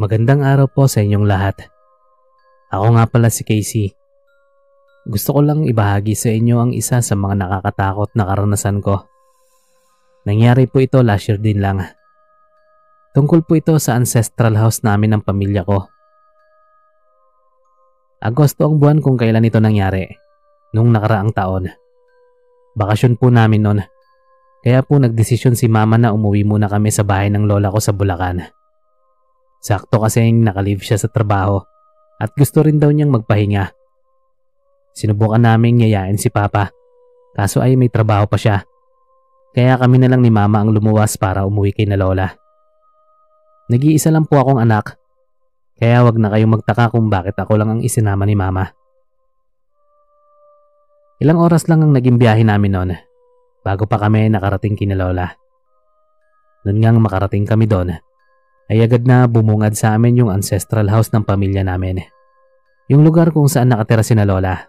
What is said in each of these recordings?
Magandang araw po sa inyong lahat. Ako nga pala si Casey. Gusto ko lang ibahagi sa inyo ang isa sa mga nakakatakot na karanasan ko. Nangyari po ito last year din lang. Tungkol po ito sa ancestral house namin ng pamilya ko. Agosto ang buwan kung kailan ito nangyari, nung nakaraang taon. Bakasyon po namin noon, kaya po nagdesisyon si mama na umuwi muna kami sa bahay ng lola ko sa Bulacan. Sakto kasing nakalive siya sa trabaho at gusto rin daw niyang magpahinga. Sinubukan naming yayain si Papa kaso ay may trabaho pa siya. Kaya kami na lang ni Mama ang lumuwas para umuwi kay na Lola. Nag-iisa lang po akong anak kaya wag na kayong magtaka kung bakit ako lang ang isinama ni Mama. Ilang oras lang ang naging biyahe namin noon bago pa kami nakarating kina Lola. Noon ngang makarating kami doon ay agad na bumungad sa amin yung ancestral house ng pamilya namin. Yung lugar kung saan nakatira si na Lola.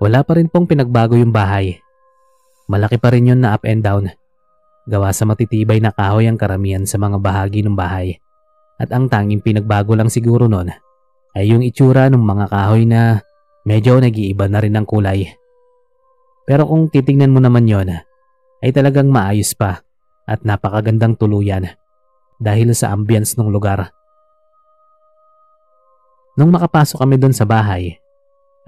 Wala pa rin pong pinagbago yung bahay. Malaki pa rin yun na up and down. Gawa sa matitibay na kahoy ang karamihan sa mga bahagi ng bahay. At ang tanging pinagbago lang siguro nun ay yung itsura ng mga kahoy na medyo nag-iiba na rin ang kulay. Pero kung titingnan mo naman yon ay talagang maayos pa at napakagandang tuluyan dahil sa ambience ng lugar. Nung makapasok kami doon sa bahay,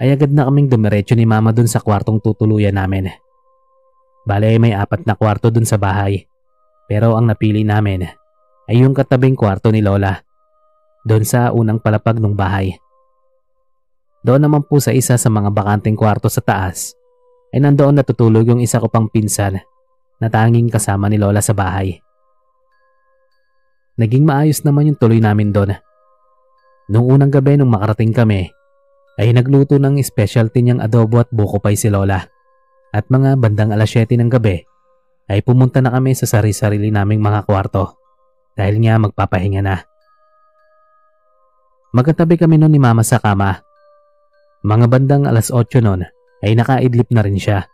ay agad na kaming dumiretso ni mama doon sa kwartong tutuluyan namin. Bale may apat na kwarto doon sa bahay, pero ang napili namin ay yung katabing kwarto ni Lola, doon sa unang palapag ng bahay. Doon naman po sa isa sa mga bakanting kwarto sa taas, ay nandoon natutulog yung isa ko pang pinsan na tanging kasama ni Lola sa bahay. Naging maayos naman yung tuloy namin doon. Noong unang gabi nung makarating kami, ay nagluto ng specialty niyang adobo at buko pay si Lola. At mga bandang alas 7 ng gabi, ay pumunta na kami sa sari-sarili naming mga kwarto dahil nga magpapahinga na. Magkatabi kami noon ni Mama sa kama. Mga bandang alas 8 noon ay nakaidlip na rin siya.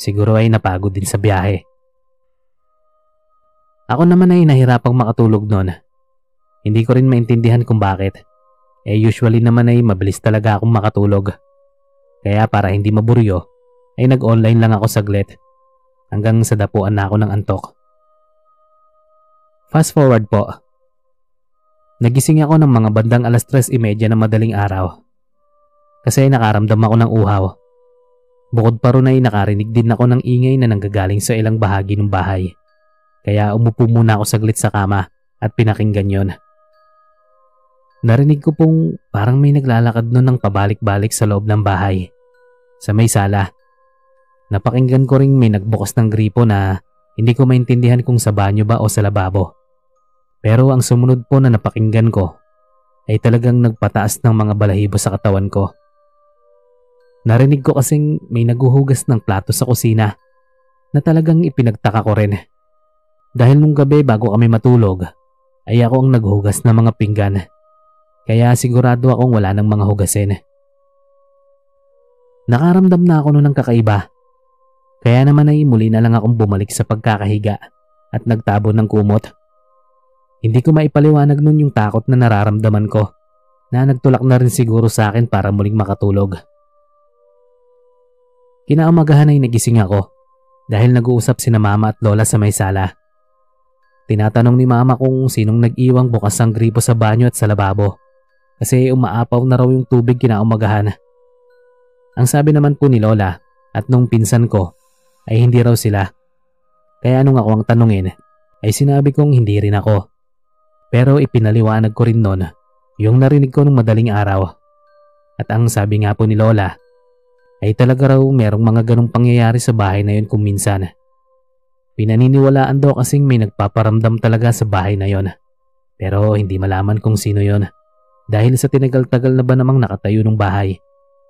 Siguro ay napagod din sa biyahe. Ako naman ay nahirapang makatulog noon. Hindi ko rin maintindihan kung bakit. Eh usually naman ay mabilis talaga akong makatulog. Kaya para hindi maburyo, ay nag-online lang ako saglit. Hanggang sa dapuan na ako ng antok. Fast forward po. Nagising ako ng mga bandang alas 3.30 na madaling araw. Kasi nakaramdam ako ng uhaw. Bukod pa ron ay nakarinig din ako ng ingay na nanggagaling sa ilang bahagi ng bahay. Kaya umupo muna ako saglit sa kama at pinakinggan yon. Narinig ko pong parang may naglalakad noon ng pabalik-balik sa loob ng bahay. Sa may sala. Napakinggan ko ring may nagbukas ng gripo na hindi ko maintindihan kung sa banyo ba o sa lababo. Pero ang sumunod po na napakinggan ko ay talagang nagpataas ng mga balahibo sa katawan ko. Narinig ko kasing may naguhugas ng plato sa kusina na talagang ipinagtaka ko rin. Dahil nung gabi bago kami matulog, ay ako ang naghugas ng mga pinggan. Kaya sigurado akong wala ng mga hugasin. Nakaramdam na ako noon ng kakaiba. Kaya naman ay muli na lang akong bumalik sa pagkakahiga at nagtabo ng kumot. Hindi ko maipaliwanag noon yung takot na nararamdaman ko na nagtulak na rin siguro sa akin para muling makatulog. Kinaumagahan ay nagising ako dahil nag-uusap sina mama at lola sa may sala. Tinatanong ni mama kung sinong nag-iwang bukas ang gripo sa banyo at sa lababo kasi umaapaw na raw yung tubig kinaumagahan. Ang sabi naman po ni Lola at nung pinsan ko ay hindi raw sila. Kaya nung ano ako ang tanungin ay sinabi kong hindi rin ako. Pero ipinaliwanag ko rin noon yung narinig ko nung madaling araw. At ang sabi nga po ni Lola ay talaga raw merong mga ganong pangyayari sa bahay na yun kung minsan. Pinaniniwalaan daw kasing may nagpaparamdam talaga sa bahay na yon. Pero hindi malaman kung sino yon. Dahil sa tinagal-tagal na ba namang nakatayo ng bahay,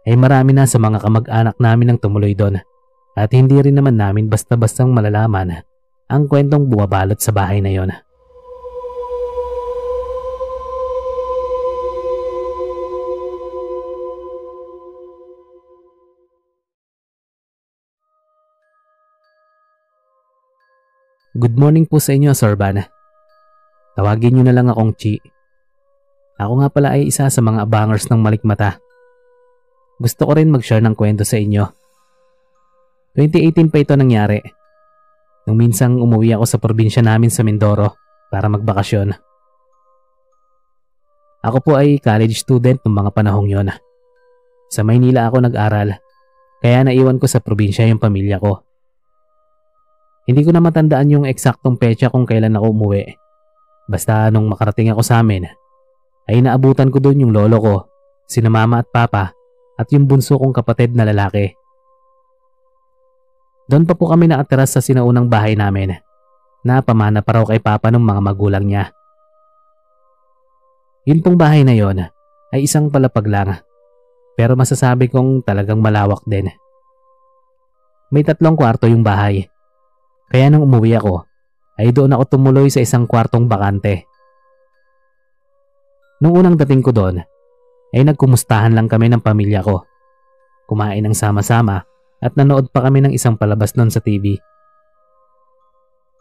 ay marami na sa mga kamag-anak namin ang tumuloy doon. At hindi rin naman namin basta-bastang malalaman ang kwentong bumabalot sa bahay na yon. Good morning po sa inyo, Sir Tawagin niyo na lang akong Chi. Ako nga pala ay isa sa mga bangers ng Malikmata. Gusto ko rin mag-share ng kwento sa inyo. 2018 pa ito nangyari. Nung minsang umuwi ako sa probinsya namin sa Mindoro para magbakasyon. Ako po ay college student noong mga panahong yon. Sa Maynila ako nag-aral, kaya naiwan ko sa probinsya yung pamilya ko hindi ko na matandaan yung eksaktong petsa kung kailan ako umuwi. Basta nung makarating ako sa amin, ay naabutan ko doon yung lolo ko, sina mama at papa, at yung bunso kong kapatid na lalaki. Doon pa po kami naatira sa sinaunang bahay namin, na pamana pa raw kay papa ng mga magulang niya. Yun pong bahay na yon ay isang palapag lang, pero masasabi kong talagang malawak din. May tatlong kwarto yung bahay kaya nang umuwi ako, ay doon ako tumuloy sa isang kwartong bakante. Nung unang dating ko doon, ay nagkumustahan lang kami ng pamilya ko. Kumain ng sama-sama at nanood pa kami ng isang palabas noon sa TV.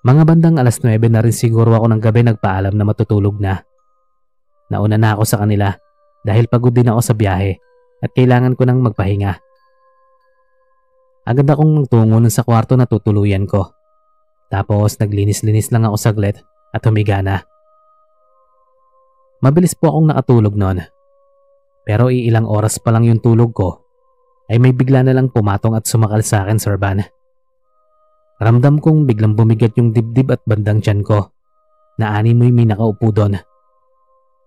Mga bandang alas 9 na rin siguro ako ng gabi nagpaalam na matutulog na. Nauna na ako sa kanila dahil pagod din ako sa biyahe at kailangan ko nang magpahinga. Agad akong nagtungo sa kwarto na tutuluyan ko. Tapos naglinis-linis lang ako saglit at humiga na. Mabilis po akong nakatulog noon. Pero iilang oras pa lang yung tulog ko ay may bigla na lang pumatong at sumakal sa akin, Sir Van. Ramdam kong biglang bumigat yung dibdib at bandang tiyan ko na animoy may nakaupo doon.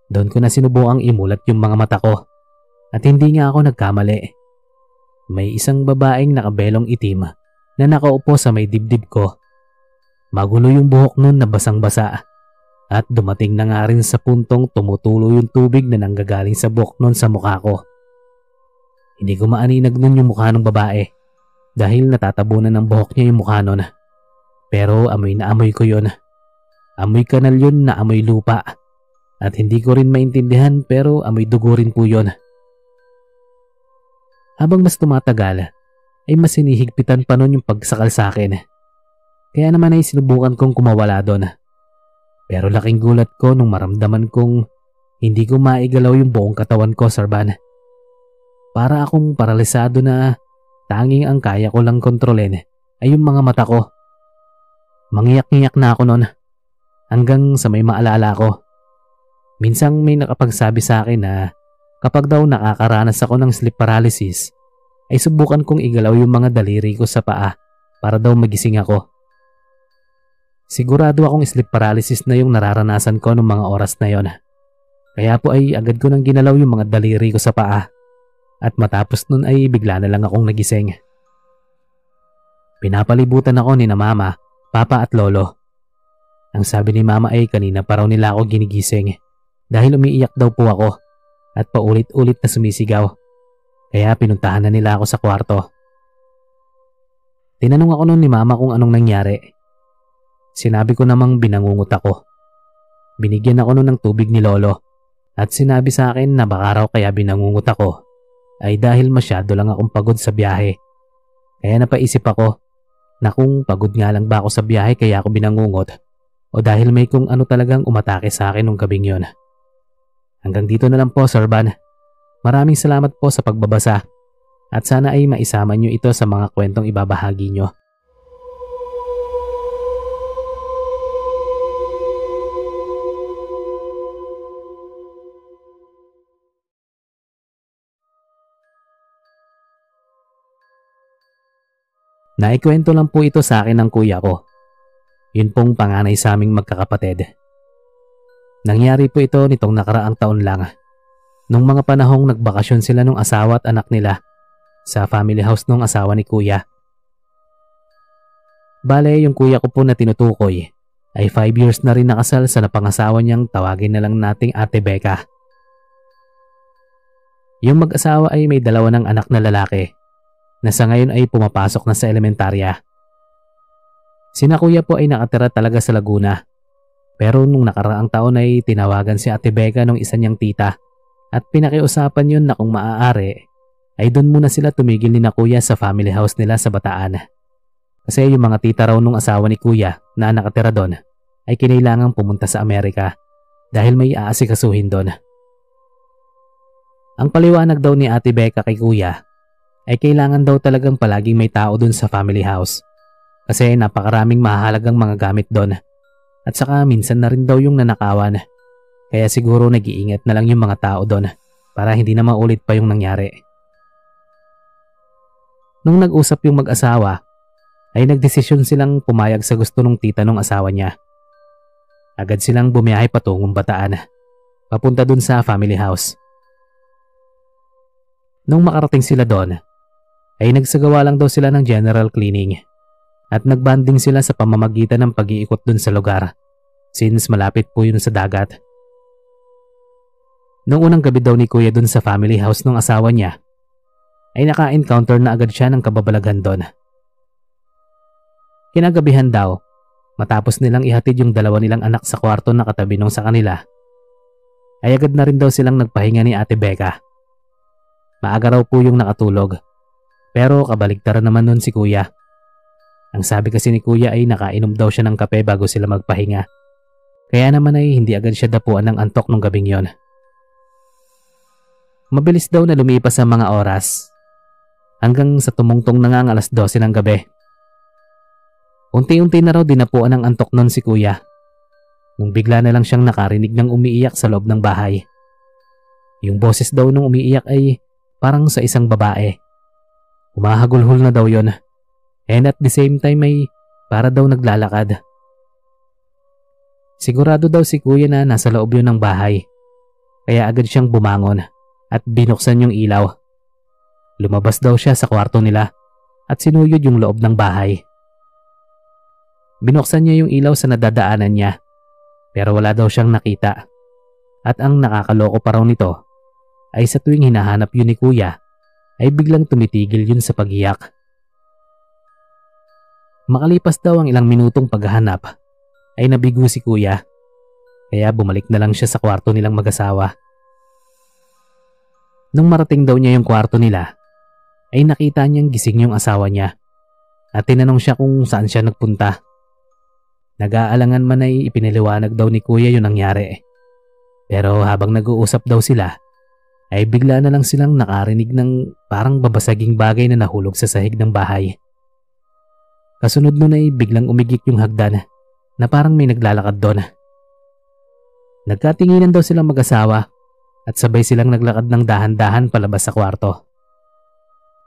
Doon ko na sinubo ang imulat yung mga mata ko at hindi nga ako nagkamali. May isang babaeng nakabelong itim na nakaupo sa may dibdib ko Magulo yung buhok nun na basang-basa at dumating na nga rin sa puntong tumutulo yung tubig na nanggagaling sa buhok nun sa mukha ko. Hindi ko maaninag nun yung mukha ng babae dahil natatabunan ng buhok niya yung mukha nun. Pero amoy na amoy ko yun. Amoy kanal yun na amoy lupa. At hindi ko rin maintindihan pero amoy dugo rin po yun. Habang mas tumatagal, ay mas sinihigpitan pa nun yung pagsakal sa akin. Kaya naman ay sinubukan kong kumawala doon. Pero laking gulat ko nung maramdaman kong hindi ko maigalaw yung buong katawan ko, Sarban. Para akong paralisado na tanging ang kaya ko lang kontrolin ay yung mga mata ko. Mangiyak-ngiyak na ako noon hanggang sa may maalala ko. Minsang may nakapagsabi sa akin na kapag daw nakakaranas ako ng sleep paralysis ay subukan kong igalaw yung mga daliri ko sa paa para daw magising ako. Sigurado akong sleep paralysis na yung nararanasan ko noong mga oras na yon. Kaya po ay agad ko nang ginalaw yung mga daliri ko sa paa. At matapos nun ay bigla na lang akong nagising. Pinapalibutan ako ni na mama, papa at lolo. Ang sabi ni mama ay kanina pa raw nila ako ginigising dahil umiiyak daw po ako at paulit-ulit na sumisigaw. Kaya pinuntahan na nila ako sa kwarto. Tinanong ako noon ni mama kung anong nangyari Sinabi ko namang binangungot ako. Binigyan ako noon ng tubig ni Lolo at sinabi sa akin na baka raw kaya binangungot ako ay dahil masyado lang akong pagod sa biyahe. Kaya napaisip ako na kung pagod nga lang ba ako sa biyahe kaya ako binangungot o dahil may kung ano talagang umatake sa akin nung gabing yon. Hanggang dito na lang po Sir Van. Maraming salamat po sa pagbabasa at sana ay maisama nyo ito sa mga kwentong ibabahagi nyo. Naikwento lang po ito sa akin ng kuya ko. Yun pong panganay sa aming magkakapatid. Nangyari po ito nitong nakaraang taon lang. Nung mga panahong nagbakasyon sila nung asawa at anak nila sa family house nung asawa ni kuya. Bale, yung kuya ko po na tinutukoy ay 5 years na rin nakasal sa napangasawa niyang tawagin na lang nating Ate Becca. Yung mag-asawa ay may dalawa ng anak na lalaki na sa ngayon ay pumapasok na sa elementarya. Sina kuya po ay nakatira talaga sa Laguna. Pero nung nakaraang taon ay tinawagan si Ate Becca ng isa niyang tita at pinakiusapan yun na kung maaari ay doon muna sila tumigil ni na kuya sa family house nila sa Bataan. Kasi yung mga tita raw nung asawa ni kuya na nakatira doon ay kinailangang pumunta sa Amerika dahil may aasikasuhin doon. Ang paliwanag daw ni Ate Becca kay kuya ay eh, kailangan daw talagang palaging may tao dun sa family house. Kasi napakaraming mahalagang mga gamit doon. At saka minsan na rin daw yung nanakawan. Kaya siguro nag-iingat na lang yung mga tao doon para hindi na maulit pa yung nangyari. Nung nag-usap yung mag-asawa, ay nagdesisyon silang pumayag sa gusto ng tita ng asawa niya. Agad silang bumiyahe patungong bataan, papunta dun sa family house. Nung makarating sila doon, ay nagsagawa lang daw sila ng general cleaning at nagbanding sila sa pamamagitan ng pag-iikot dun sa lugar since malapit po yun sa dagat. Noong unang gabi daw ni Kuya dun sa family house ng asawa niya ay naka-encounter na agad siya ng kababalaghan dun. Kinagabihan daw, matapos nilang ihatid yung dalawa nilang anak sa kwarto na katabi nung sa kanila, ay agad na rin daw silang nagpahinga ni Ate Becca. Maaga raw po yung nakatulog pero kabaligtaran naman nun si kuya. Ang sabi kasi ni kuya ay nakainom daw siya ng kape bago sila magpahinga. Kaya naman ay hindi agad siya dapuan ng antok nung gabing yon. Mabilis daw na lumipas ang mga oras. Hanggang sa tumungtong na nga ang alas 12 ng gabi. Unti-unti na raw dinapuan ng antok nun si kuya. Nung bigla na lang siyang nakarinig ng umiiyak sa loob ng bahay. Yung boses daw nung umiiyak ay parang sa isang babae. Humahagulhol na daw yon. And at the same time ay para daw naglalakad. Sigurado daw si kuya na nasa loob yun ng bahay. Kaya agad siyang bumangon at binuksan yung ilaw. Lumabas daw siya sa kwarto nila at sinuyod yung loob ng bahay. Binuksan niya yung ilaw sa nadadaanan niya pero wala daw siyang nakita. At ang nakakaloko pa raw nito ay sa tuwing hinahanap yun ni kuya ay biglang tumitigil yun sa pagiyak. Makalipas daw ang ilang minutong paghahanap ay nabigo si kuya kaya bumalik na lang siya sa kwarto nilang mag-asawa. Nung marating daw niya yung kwarto nila ay nakita niyang gising yung asawa niya at tinanong siya kung saan siya nagpunta. Nag-aalangan man ay ipiniliwanag daw ni kuya yung nangyari. Pero habang nag-uusap daw sila ay bigla na lang silang nakarinig ng parang babasaging bagay na nahulog sa sahig ng bahay. Kasunod nun ay biglang umigik yung hagdan na parang may naglalakad doon. Nagkatinginan daw silang mag-asawa at sabay silang naglakad ng dahan-dahan palabas sa kwarto.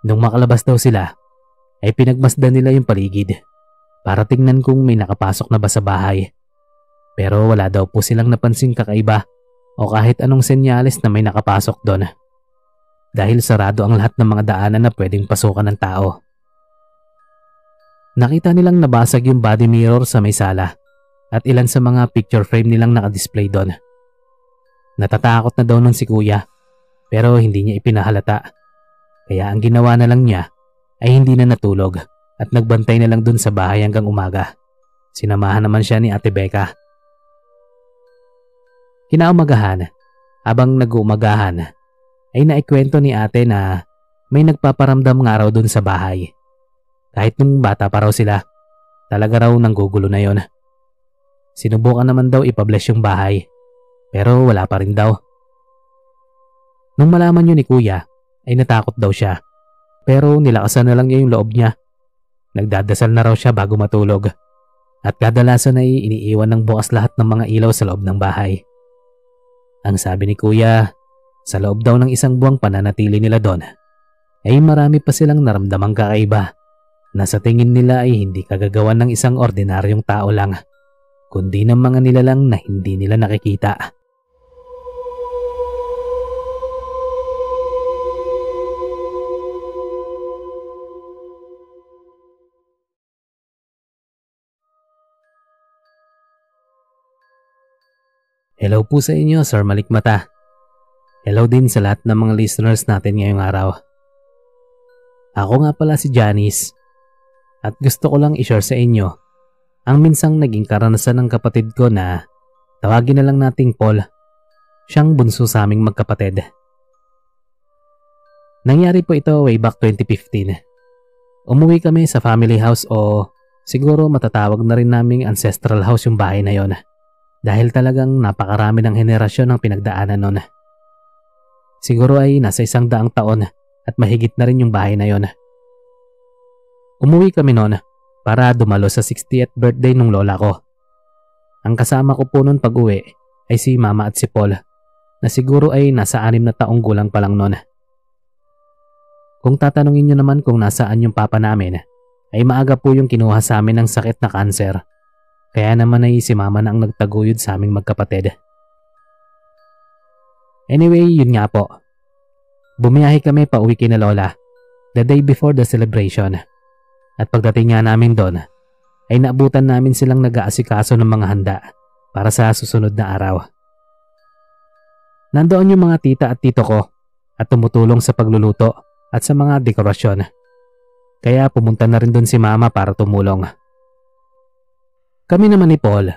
Nung makalabas daw sila, ay pinagmasdan nila yung paligid para tingnan kung may nakapasok na ba sa bahay. Pero wala daw po silang napansing kakaiba o kahit anong senyales na may nakapasok doon. Dahil sarado ang lahat ng mga daanan na pwedeng pasukan ng tao. Nakita nilang nabasag yung body mirror sa may sala at ilan sa mga picture frame nilang nakadisplay doon. Natatakot na daw nun si kuya pero hindi niya ipinahalata. Kaya ang ginawa na lang niya ay hindi na natulog at nagbantay na lang dun sa bahay hanggang umaga. Sinamahan naman siya ni Ate Becca Hinaumagahan, habang nag-uumagahan, ay naikwento ni ate na may nagpaparamdam nga raw dun sa bahay. Kahit nung bata pa raw sila, talaga raw nanggugulo na yon. Sinubukan naman daw ipabless yung bahay, pero wala pa rin daw. Nung malaman yun ni kuya, ay natakot daw siya. Pero nilakasan na lang niya yung loob niya. Nagdadasal na raw siya bago matulog. At kadalasan ay iniiwan ng bukas lahat ng mga ilaw sa loob ng bahay. Ang sabi ni kuya, sa loob daw ng isang buwang pananatili nila doon, ay marami pa silang naramdamang kakaiba na sa tingin nila ay hindi kagagawan ng isang ordinaryong tao lang, kundi ng mga nilalang na hindi nila nakikita. Hello po sa inyo, Sir Malikmata. Hello din sa lahat ng mga listeners natin ngayong araw. Ako nga pala si Janice at gusto ko lang i-share sa inyo ang minsang naging karanasan ng kapatid ko na tawagin na lang nating Paul. Siyang bunso sa aming magkapatid. Nangyari po ito way back 2015. Umuwi kami sa family house o siguro matatawag na rin naming ancestral house yung bahay na yon dahil talagang napakarami ng henerasyon ang pinagdaanan noon. Siguro ay nasa isang daang taon at mahigit na rin yung bahay na yon. Umuwi kami noon para dumalo sa 60th birthday ng lola ko. Ang kasama ko po noon pag-uwi ay si mama at si Paul na siguro ay nasa anim na taong gulang pa lang noon. Kung tatanungin nyo naman kung nasaan yung papa namin, ay maaga po yung kinuha sa amin ng sakit na kanser kaya naman ay si mama na ang nagtaguyod sa aming magkapatid. Anyway, yun nga po. Bumiyahe kami pa uwi kina Lola the day before the celebration. At pagdating nga namin doon, ay naabutan namin silang nag-aasikaso ng mga handa para sa susunod na araw. Nandoon yung mga tita at tito ko at tumutulong sa pagluluto at sa mga dekorasyon. Kaya pumunta na rin doon si mama para tumulong. Kami naman ni Paul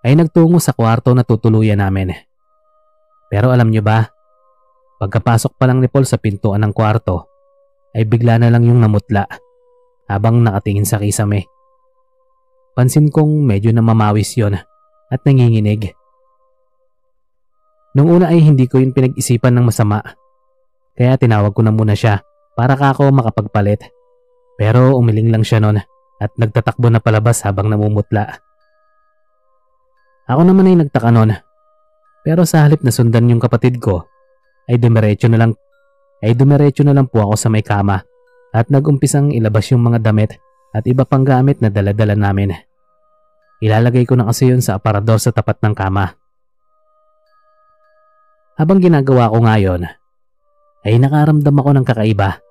ay nagtungo sa kwarto na tutuluyan namin. Pero alam nyo ba, pagkapasok pa lang ni Paul sa pintuan ng kwarto, ay bigla na lang yung namutla habang nakatingin sa kisame. Pansin kong medyo namamawis yon at nanginginig. Nung una ay hindi ko yun pinag-isipan ng masama, kaya tinawag ko na muna siya para ka ako makapagpalit. Pero umiling lang siya noon at nagtatakbo na palabas habang namumutla. Ako naman ay nagtaka noon. Pero sa halip na sundan yung kapatid ko, ay dumiretso na lang ay dumiretso na lang po ako sa may kama at nagumpisang ilabas yung mga damit at iba pang gamit na daladala namin. Ilalagay ko na kasi yun sa aparador sa tapat ng kama. Habang ginagawa ko ngayon, ay nakaramdam ako ng kakaiba.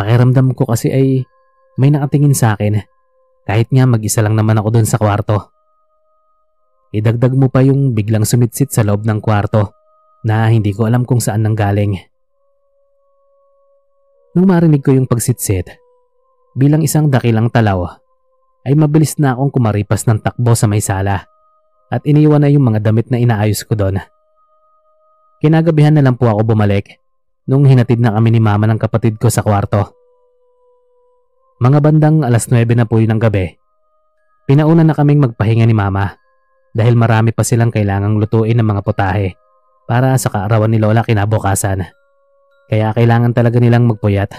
Pakiramdam ko kasi ay may nakatingin sa akin kahit nga mag-isa lang naman ako doon sa kwarto. Idagdag mo pa yung biglang sumitsit sa loob ng kwarto na hindi ko alam kung saan nanggaling. Nung marinig ko yung pagsitsit, bilang isang dakilang talaw, ay mabilis na akong kumaripas ng takbo sa may sala at iniwan na yung mga damit na inaayos ko doon. Kinagabihan na lang po ako bumalik nung hinatid na kami ni mama ng kapatid ko sa kwarto. Mga bandang alas 9 na po yun ng gabi, pinauna na kaming magpahinga ni mama dahil marami pa silang kailangang lutuin ng mga putahe para sa kaarawan ni Lola kinabukasan. Kaya kailangan talaga nilang magpuyat.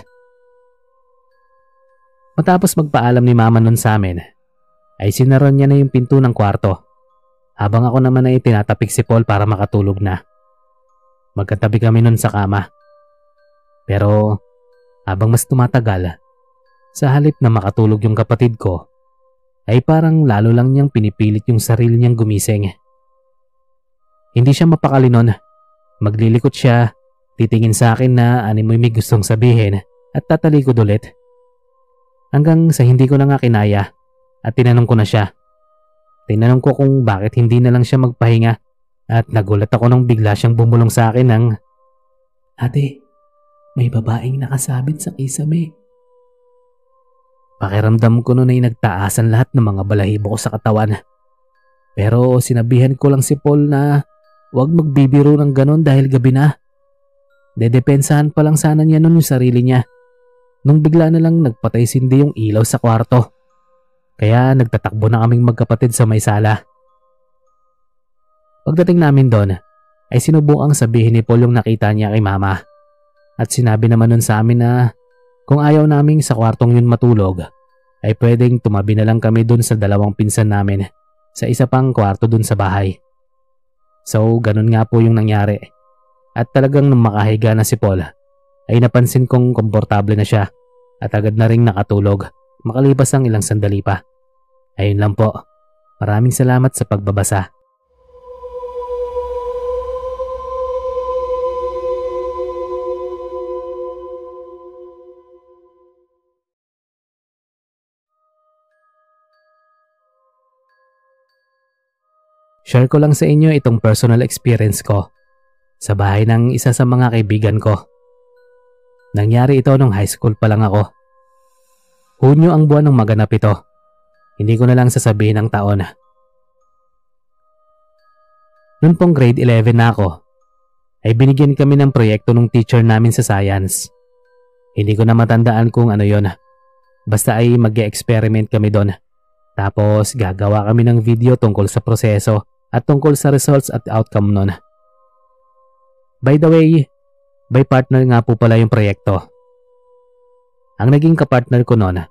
Matapos magpaalam ni Mama nun sa amin, ay sinaron niya na yung pinto ng kwarto habang ako naman ay tinatapik si Paul para makatulog na. Magkatabi kami nun sa kama. Pero habang mas tumatagal, sa halip na makatulog yung kapatid ko, ay parang lalo lang niyang pinipilit yung sarili niyang gumising. Hindi siya mapakalinon. Maglilikot siya, titingin sa akin na animoy may gustong sabihin at tatalikod ulit. Hanggang sa hindi ko na nga kinaya at tinanong ko na siya. Tinanong ko kung bakit hindi na lang siya magpahinga at nagulat ako nung bigla siyang bumulong sa akin ng Ate, may babaeng nakasabit sa kisame. Pakiramdam ko noon ay nagtaasan lahat ng mga balahibo ko sa katawan. Pero sinabihan ko lang si Paul na huwag magbibiro ng ganon dahil gabi na. Dedepensahan pa lang sana niya noon yung sarili niya. Nung bigla na lang nagpatay sindi yung ilaw sa kwarto. Kaya nagtatakbo na kaming magkapatid sa may sala. Pagdating namin doon, ay sinubukang sabihin ni Paul yung nakita niya kay mama. At sinabi naman nun sa amin na kung ayaw naming sa kwartong yun matulog, ay pwedeng tumabi na lang kami dun sa dalawang pinsan namin sa isa pang kwarto dun sa bahay. So, ganun nga po yung nangyari. At talagang nung makahiga na si Paul, ay napansin kong komportable na siya at agad na ring nakatulog makalipas ang ilang sandali pa. Ayun lang po. Maraming salamat sa pagbabasa. share ko lang sa inyo itong personal experience ko sa bahay ng isa sa mga kaibigan ko. Nangyari ito nung high school pa lang ako. Hunyo ang buwan nung maganap ito. Hindi ko na lang sasabihin ang taon. Noon pong grade 11 na ako, ay binigyan kami ng proyekto ng teacher namin sa science. Hindi ko na matandaan kung ano yon. Basta ay mag-experiment kami doon. Tapos gagawa kami ng video tungkol sa proseso at tungkol sa results at outcome nun. By the way, by partner nga po pala yung proyekto. Ang naging kapartner ko nun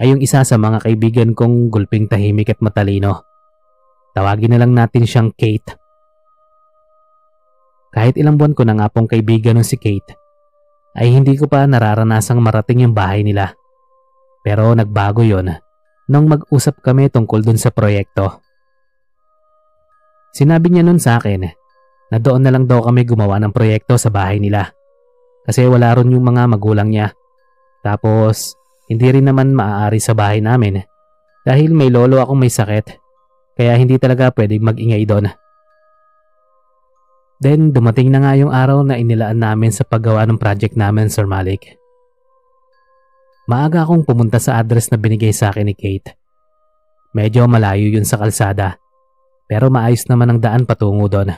ay yung isa sa mga kaibigan kong gulping tahimik at matalino. Tawagin na lang natin siyang Kate. Kahit ilang buwan ko na nga pong kaibigan nun si Kate, ay hindi ko pa nararanasang marating yung bahay nila. Pero nagbago yon nung mag-usap kami tungkol dun sa proyekto. Sinabi niya nun sa akin na doon na lang daw kami gumawa ng proyekto sa bahay nila. Kasi wala ron yung mga magulang niya. Tapos, hindi rin naman maaari sa bahay namin. Dahil may lolo akong may sakit, kaya hindi talaga pwedeng magingay doon. Then dumating na nga yung araw na inilaan namin sa paggawa ng project namin, Sir Malik. Maaga akong pumunta sa address na binigay sa akin ni Kate. Medyo malayo yun sa kalsada pero maayos naman ang daan patungo doon.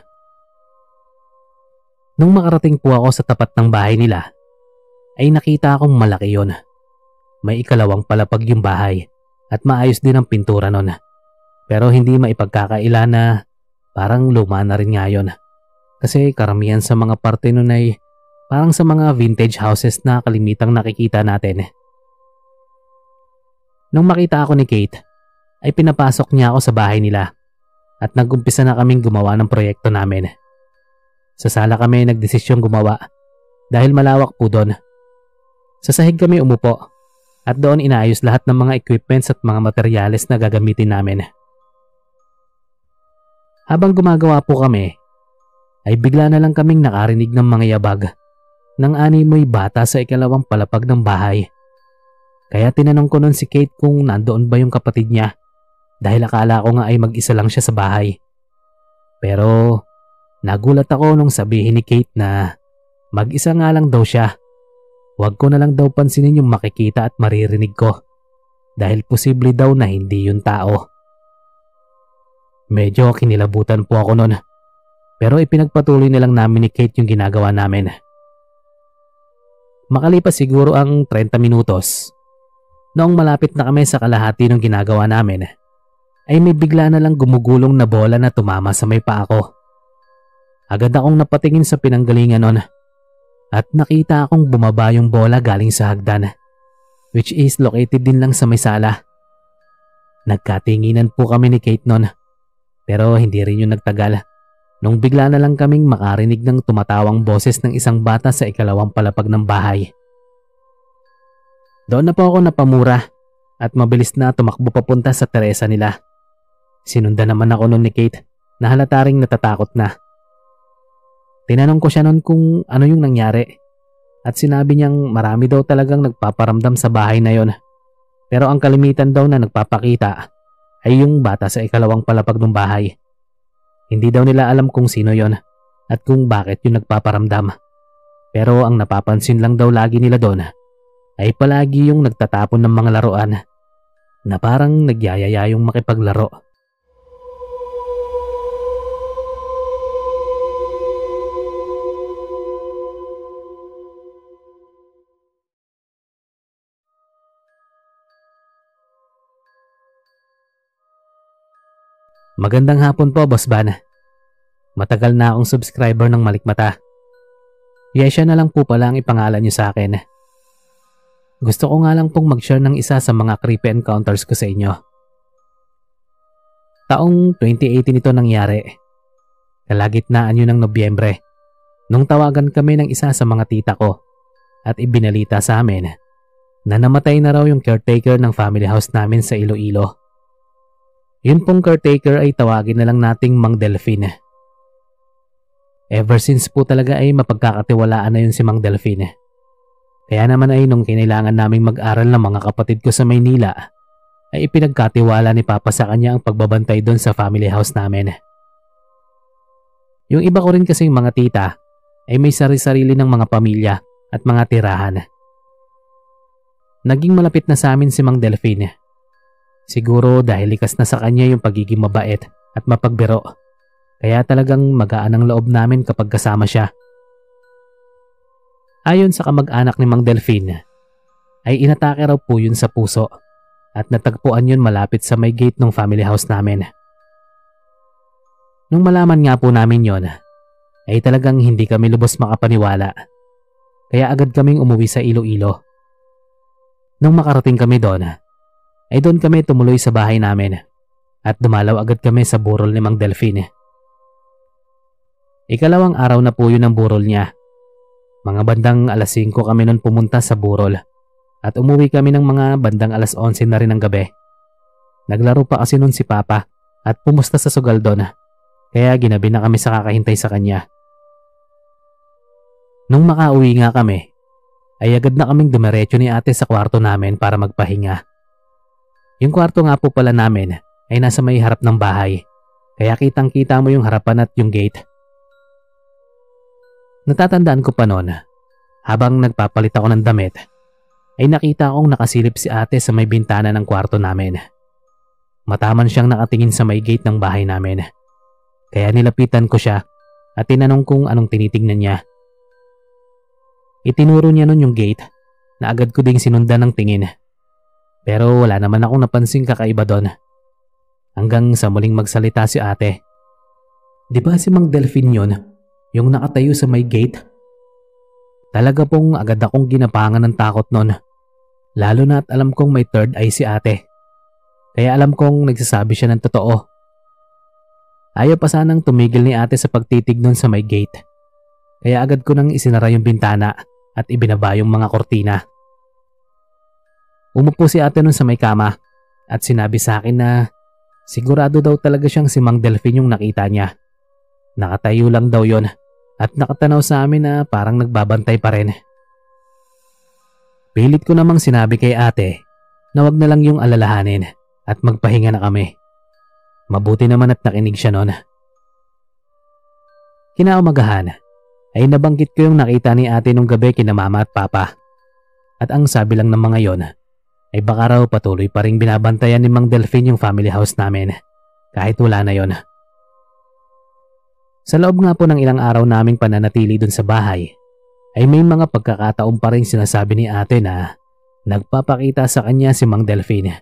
Nung makarating po ako sa tapat ng bahay nila, ay nakita akong malaki yon. May ikalawang palapag yung bahay at maayos din ang pintura nun. Pero hindi maipagkakaila na parang luma na rin ngayon. Kasi karamihan sa mga parte nun ay parang sa mga vintage houses na kalimitang nakikita natin. Nung makita ako ni Kate, ay pinapasok niya ako sa bahay nila at nagumpisa na kaming gumawa ng proyekto namin. Sa sala kami nagdesisyong gumawa dahil malawak po doon. Sa sahig kami umupo at doon inaayos lahat ng mga equipments at mga materyales na gagamitin namin. Habang gumagawa po kami, ay bigla na lang kaming nakarinig ng mga yabag ng animoy bata sa ikalawang palapag ng bahay. Kaya tinanong ko nun si Kate kung nandoon ba yung kapatid niya dahil akala ko nga ay mag-isa lang siya sa bahay. Pero nagulat ako nung sabihin ni Kate na mag-isa nga lang daw siya. Huwag ko na lang daw pansinin yung makikita at maririnig ko dahil posible daw na hindi yung tao. Medyo kinilabutan po ako noon pero ipinagpatuloy na lang namin ni Kate yung ginagawa namin. Makalipas siguro ang 30 minutos, Noong malapit na kami sa kalahati ng ginagawa namin, ay may bigla na lang gumugulong na bola na tumama sa may paa ko. Agad akong napatingin sa pinanggalingan nun at nakita akong bumaba yung bola galing sa hagdan which is located din lang sa may sala. Nagkatinginan po kami ni Kate nun pero hindi rin yung nagtagal nung bigla na lang kaming makarinig ng tumatawang boses ng isang bata sa ikalawang palapag ng bahay. Doon na po ako napamura at mabilis na tumakbo papunta sa teresa nila. Sinundan naman ako noon ni Kate na halata natatakot na. Tinanong ko siya noon kung ano yung nangyari at sinabi niyang marami daw talagang nagpaparamdam sa bahay na yon. Pero ang kalimitan daw na nagpapakita ay yung bata sa ikalawang palapag ng bahay. Hindi daw nila alam kung sino yon at kung bakit yung nagpaparamdam. Pero ang napapansin lang daw lagi nila doon ay palagi yung nagtatapon ng mga laruan na parang nagyayaya yung makipaglaro. Magandang hapon po, Boss Bana. Matagal na akong subscriber ng Malikmata. Yesha na lang po pala ang ipangalan niyo sa akin. Gusto ko nga lang pong mag-share ng isa sa mga creepy encounters ko sa inyo. Taong 2018 ito nangyari. Kalagitnaan yun ng Nobyembre. Nung tawagan kami ng isa sa mga tita ko at ibinalita sa amin na namatay na raw yung caretaker ng family house namin sa Iloilo. Yun pong caretaker ay tawagin na lang nating Mang Delphine. Ever since po talaga ay mapagkakatiwalaan na yun si Mang Delphine. Kaya naman ay nung kinailangan naming mag-aral ng mga kapatid ko sa Maynila, ay ipinagkatiwala ni Papa sa kanya ang pagbabantay doon sa family house namin. Yung iba ko rin kasing mga tita ay may sari-sarili ng mga pamilya at mga tirahan. Naging malapit na sa amin si Mang Delphine. Siguro dahil likas na sa kanya yung pagiging mabait at mapagbiro. Kaya talagang magaan ang loob namin kapag kasama siya. Ayon sa kamag-anak ni Mang Delphine, ay inatake raw po yun sa puso at natagpuan yun malapit sa may gate ng family house namin. Nung malaman nga po namin yon, ay talagang hindi kami lubos makapaniwala. Kaya agad kaming umuwi sa Iloilo. Nung makarating kami doon, ay eh, doon kami tumuloy sa bahay namin at dumalaw agad kami sa burol ni Mang Delphine. Ikalawang araw na po yun ang burol niya. Mga bandang alas 5 kami noon pumunta sa burol at umuwi kami ng mga bandang alas 11 na rin ng gabi. Naglaro pa kasi noon si Papa at pumusta sa sugal doon kaya ginabi na kami sa kakahintay sa kanya. Nung makauwi nga kami, ay agad na kaming dumiretso ni ate sa kwarto namin para magpahinga. Yung kwarto nga po pala namin ay nasa may harap ng bahay. Kaya kitang kita mo yung harapan at yung gate. Natatandaan ko pa noon, habang nagpapalit ako ng damit, ay nakita kong nakasilip si ate sa may bintana ng kwarto namin. Mataman siyang nakatingin sa may gate ng bahay namin. Kaya nilapitan ko siya at tinanong kung anong tinitingnan niya. Itinuro niya noon yung gate na agad ko ding sinundan ng tingin pero wala naman akong napansin kakaiba doon. Hanggang sa muling magsalita si ate. Di ba si Mang Delphine yun? Yung nakatayo sa may gate? Talaga pong agad akong ginapangan ng takot noon. Lalo na at alam kong may third eye si ate. Kaya alam kong nagsasabi siya ng totoo. Ayaw pa sanang tumigil ni ate sa pagtitig noon sa may gate. Kaya agad ko nang isinara yung bintana at ibinaba yung mga kortina. Umupo si ate nun sa may kama at sinabi sa akin na sigurado daw talaga siyang si Mang Delphine yung nakita niya. Nakatayo lang daw yon at nakatanaw sa amin na parang nagbabantay pa rin. Pilit ko namang sinabi kay ate na wag na lang yung alalahanin at magpahinga na kami. Mabuti naman at nakinig siya noon. Kinaumagahan ay nabanggit ko yung nakita ni ate nung gabi kina mama at papa. At ang sabi lang ng mga yon ay baka raw patuloy pa rin binabantayan ni Mang Delfin yung family house namin kahit wala na yon. Sa loob nga po ng ilang araw naming pananatili dun sa bahay ay may mga pagkakataon pa rin sinasabi ni ate na nagpapakita sa kanya si Mang Delfin.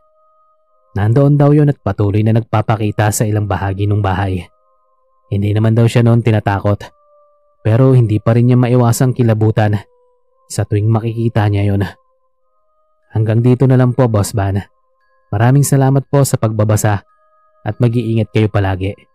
Nandoon daw yon at patuloy na nagpapakita sa ilang bahagi ng bahay. Hindi naman daw siya noon tinatakot pero hindi pa rin niya maiwasang kilabutan sa tuwing makikita niya yon. Hanggang dito na lang po, Boss Bana. Maraming salamat po sa pagbabasa at mag-iingat kayo palagi.